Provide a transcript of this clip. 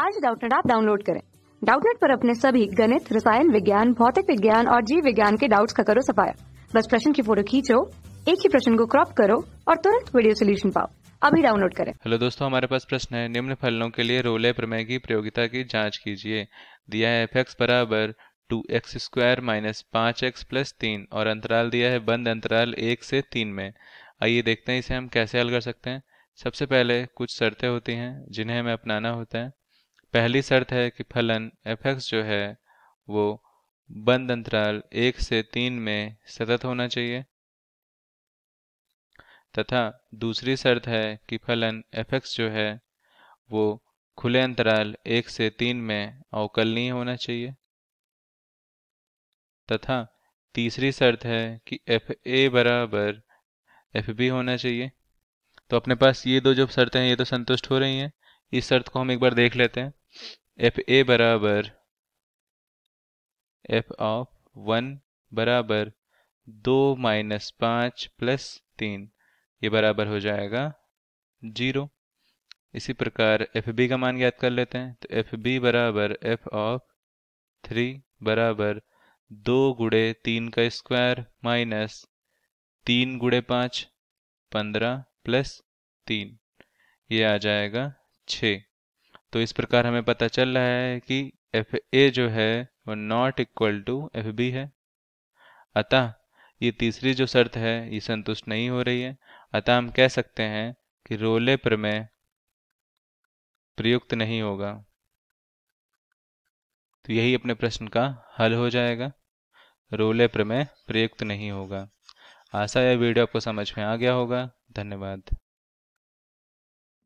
आज डाउटनेट आप डाउनलोड करें डाउटनेट पर अपने सभी गणित रसायन विज्ञान भौतिक विज्ञान और जीव विज्ञान के डाउट्स का करो सफाया बस प्रश्न की फोटो खींचो एक ही प्रश्न को क्रॉप करो और तुरंत वीडियो सोल्यूशन पाओ अभी डाउनलोड करें हेलो दोस्तों हमारे पास प्रश्न है निम्न फलनों के लिए रोले प्रमेय की प्रयोगिता की जांच कीजिए दिया है एफ एक्स बराबर टू एक्स स्क्वायर माइनस पाँच एक्स प्लस तीन और अंतराल दिया है बंद अंतराल एक से तीन में आइए देखते हैं इसे हम कैसे हल कर सकते हैं सबसे पहले कुछ शर्तें होती हैं जिन्हें हमें अपनाना होता है पहली शर्त है कि फलन एफ जो है वो बंद अंतराल एक से तीन में सतत होना चाहिए तथा दूसरी शर्त है कि फलन एफ जो है वो खुले अंतराल एक से तीन में अवकलनीय होना चाहिए तथा तीसरी शर्त है कि एफ ए बराबर एफ बी होना चाहिए तो अपने पास ये दो जो शर्तें हैं ये तो संतुष्ट हो रही हैं इस शर्त को हम एक बार देख लेते हैं एफ ए बराबर एफ ऑफ वन बराबर दो माइनस पाँच प्लस तीन ये बराबर हो जाएगा जीरो इसी प्रकार एफ बी का मान ज्ञात कर लेते हैं तो एफ बी बराबर एफ ऑफ थ्री बराबर दो गुड़े तीन का स्क्वायर माइनस तीन गुड़े पाँच पंद्रह प्लस तीन ये आ जाएगा छः तो इस प्रकार हमें पता चल रहा है कि एफ ए जो है वो not equal to F B है अतः ये तीसरी जो शर्त है ये संतुष्ट नहीं हो रही है अतः हम कह सकते हैं कि रोले प्रमेय प्रयुक्त नहीं होगा तो यही अपने प्रश्न का हल हो जाएगा रोले प्रमेय प्रयुक्त नहीं होगा आशा यह वीडियो आपको समझ में आ गया होगा धन्यवाद